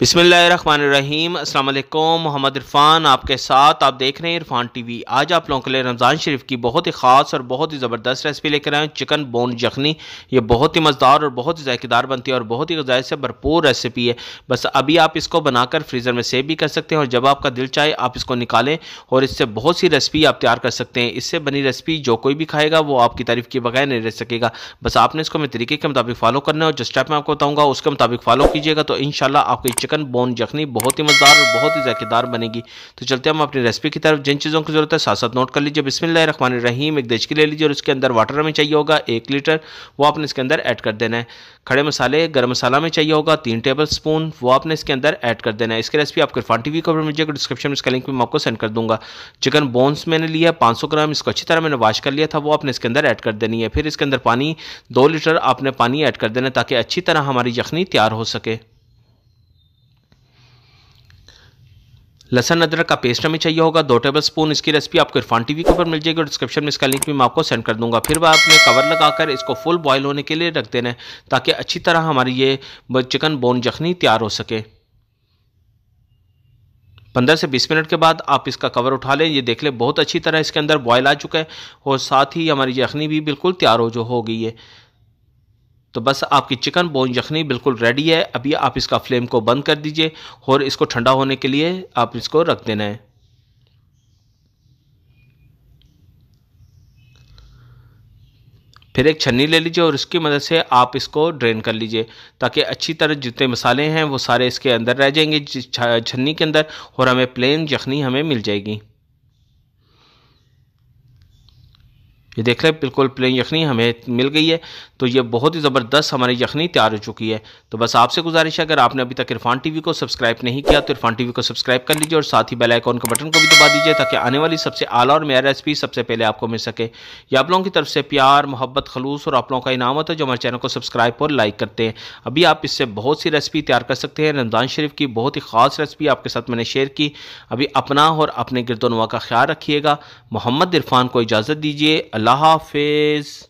बिसमीम अल्लाम मोहम्मद इरफान आपके साथ आप देख रहे हैं इरफान टीवी आज आप लोगों के लिए रमज़ान शरीफ की बहुत ही ख़ास और बहुत ही ज़बरदस्त रेसिपी लेकर आए चिकन बोन यखनी ये बहुत ही मज़ेदार और बहुत ही जायकेदार बनती है और बहुत ही गजाय से भरपूर रेसिपी है बस अभी आप इसको बनाकर फ्रीज़र में सेव भी कर सकते हैं और जब आपका दिल चाहे आप इसको निकालें और इससे बहुत सी रेसिपी आप तैयार कर सकते हैं इससे बनी रेसिपी जो कोई भी खाएगा वो आपकी तारीफ़ के बगैर नहीं रह सकेगा बस आपने इसको मेरे तरीके के मुताबिक फॉलो करना है और जिस टाइप में आपको बताऊँगा उसके मुताबिक फॉलो कीजिएगा तो इन आपकी चिकन बोन यखनी बहुत ही मज़ेदार और बहुत ही जायकेदार बनेगी तो चलते हम अपनी रेसिपी की तरफ जिन चीज़ों की ज़रूरत है साथ साथ नोट कर लीजिए बिस्मिल रखमान रहीम एक की ले लीजिए और उसके अंदर वाटर हमें चाहिए होगा एक लीटर वो आपने इसके अंदर ऐड कर देना है खड़े मसाले गर्म मसाला में चाहिए होगा तीन टेबल स्पून वो आपने इसके अंदर ऐड कर देना है इसकी रेसिपी आपके फॉन टी वी को मिल डिस्क्रिप्शन में इसका लिंक भी मैं आपको सेंड कर दूंगा चिकन बोन्स मैंने लिया पाँच ग्राम इसको अच्छी तरह मैंने वाश कर लिया था वो आपने इसके अंदर ऐड कर देनी है फिर इसके अंदर पानी दो लीटर आपने पानी ऐड कर देना ताकि अच्छी तरह हमारी यखनी तैयार हो सके लसन अदरक का पेस्ट हमें चाहिए होगा दो टेबल स्पून इसकी रेसिपी आपको इरफान टीवी के ऊपर मिल जाएगी और डिस्क्रिप्शन में इसका लिंक भी मैं आपको सेंड कर दूंगा फिर वह में कवर लगाकर इसको फुल बॉयल होने के लिए रख देना है ताकि अच्छी तरह हमारी ये चिकन बोन जखनी तैयार हो सके पंद्रह से बीस मिनट के बाद आप इसका कवर उठा लें ये देख लें बहुत अच्छी तरह इसके अंदर बॉयल आ चुका है और साथ ही हमारी यखनी भी बिल्कुल तैयार हो जो हो गई है तो बस आपकी चिकन बोन यखनी बिल्कुल रेडी है अभी आप इसका फ्लेम को बंद कर दीजिए और इसको ठंडा होने के लिए आप इसको रख देना है फिर एक छन्नी ले लीजिए और इसकी मदद से आप इसको ड्रेन कर लीजिए ताकि अच्छी तरह जितने मसाले हैं वो सारे इसके अंदर रह जाएंगे छन्नी के अंदर और हमें प्लेन यखनी हमें मिल जाएगी ये देख लें बिल्कुल प्लेन यखनी हमें मिल गई है तो ये बहुत ही ज़बरदस्त हमारी यखनी तैयार हो चुकी है तो बस आपसे गुजारिश है अगर आपने अभी तक इरफान टीवी को सब्सक्राइब नहीं किया तो इरफान टीवी को सब्सक्राइब कर लीजिए और साथ ही बेल आइकॉन के बटन को भी दबा दीजिए ताकि आने वाली सबसे आला और मेरा रेसिपी सबसे पहले आपको मिल सके ये आप लोगों की तरफ से प्यार मोहब्बत खलूस और आप लोगों का इनाम होता है जो हमारे चैनल को सब्सक्राइब और लाइक करते हैं अभी आप इससे बहुत सी रेसिपी तैयार कर सकते हैं रमज़ान शरीफ की बहुत ही खास रेसिपी आपके साथ मैंने शेयर की अभी अपना और अपने गिरदोनवा का ख्याल रखिएगा मोहम्मद इरफान को इजाज़त दीजिए अल्लाह हाफिज़